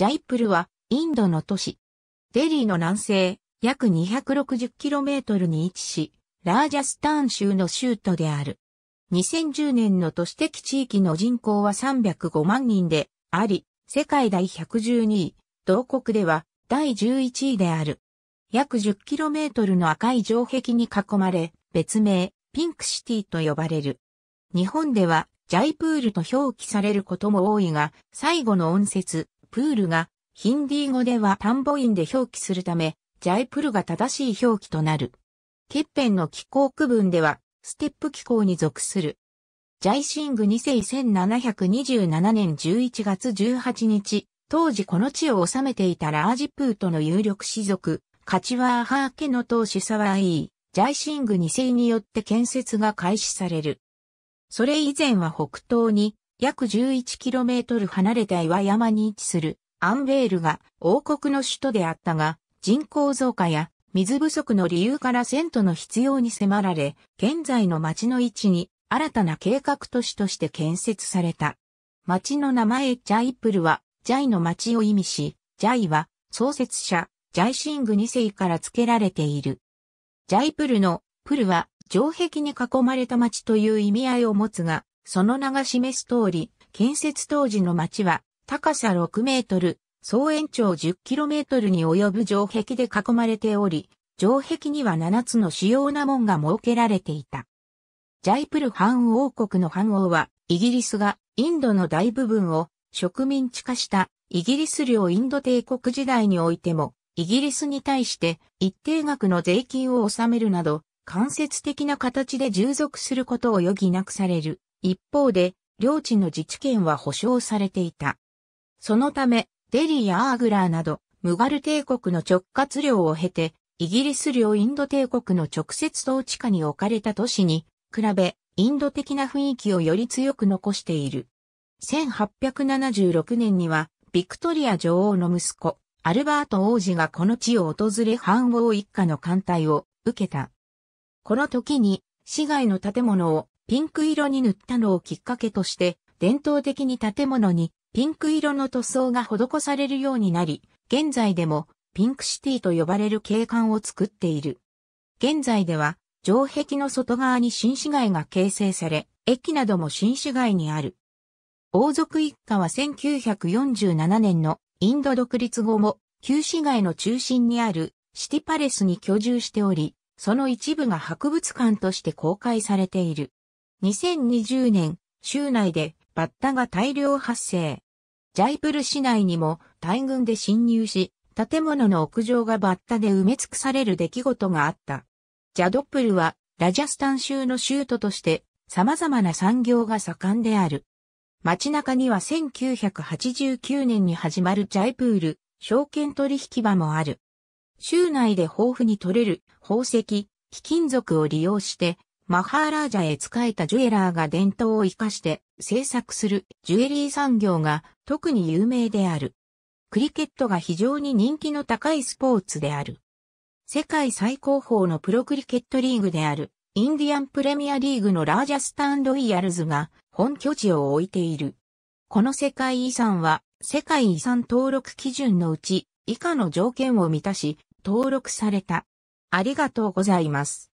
ジャイプルはインドの都市。デリーの南西約 260km に位置し、ラージャスターン州の州都である。2010年の都市的地域の人口は305万人であり、世界第112位、同国では第11位である。約 10km の赤い城壁に囲まれ、別名、ピンクシティと呼ばれる。日本では、ジャイプールと表記されることも多いが、最後の音節、プールが、ヒンディー語では田んぼ院で表記するため、ジャイプルが正しい表記となる。ケッペンの気候区分では、ステップ気候に属する。ジャイシング2世1727年11月18日、当時この地を治めていたラージプートの有力士族、カチワーハー家の当主サワーイー、ジャイシング2世によって建設が開始される。それ以前は北東に約 11km 離れた岩山に位置するアンベールが王国の首都であったが、人口増加や水不足の理由から戦都の必要に迫られ、現在の町の位置に新たな計画都市として建設された。町の名前ジャイプルは、ジャイの町を意味し、ジャイは創設者、ジャイシング2世から付けられている。ジャイプルのプルは城壁に囲まれた町という意味合いを持つが、その名が示す通り、建設当時の町は高さ6メートル、総延長10キロメートルに及ぶ城壁で囲まれており、城壁には7つの主要な門が設けられていた。ジャイプル藩王国の藩王は、イギリスがインドの大部分を植民地化したイギリス領インド帝国時代においても、イギリスに対して一定額の税金を納めるなど、間接的な形で従属することを余儀なくされる。一方で、領地の自治権は保障されていた。そのため、デリーやアーグラーなど、ムガル帝国の直轄領を経て、イギリス領インド帝国の直接統治下に置かれた都市に、比べ、インド的な雰囲気をより強く残している。1876年には、ビクトリア女王の息子、アルバート王子がこの地を訪れ藩王一家の艦隊を受けた。この時に、市外の建物をピンク色に塗ったのをきっかけとして、伝統的に建物にピンク色の塗装が施されるようになり、現在でもピンクシティと呼ばれる景観を作っている。現在では、城壁の外側に新市街が形成され、駅なども新市街にある。王族一家は1947年のインド独立後も、旧市街の中心にあるシティパレスに居住しており、その一部が博物館として公開されている。2020年、州内でバッタが大量発生。ジャイプル市内にも大群で侵入し、建物の屋上がバッタで埋め尽くされる出来事があった。ジャドップルはラジャスタン州の州都として様々な産業が盛んである。街中には1989年に始まるジャイプール証券取引場もある。州内で豊富に取れる宝石、貴金属を利用してマハーラージャへ仕えたジュエラーが伝統を活かして制作するジュエリー産業が特に有名である。クリケットが非常に人気の高いスポーツである。世界最高峰のプロクリケットリーグであるインディアンプレミアリーグのラージャスタンドイヤルズが本拠地を置いている。この世界遺産は世界遺産登録基準のうち以下の条件を満たし登録された。ありがとうございます。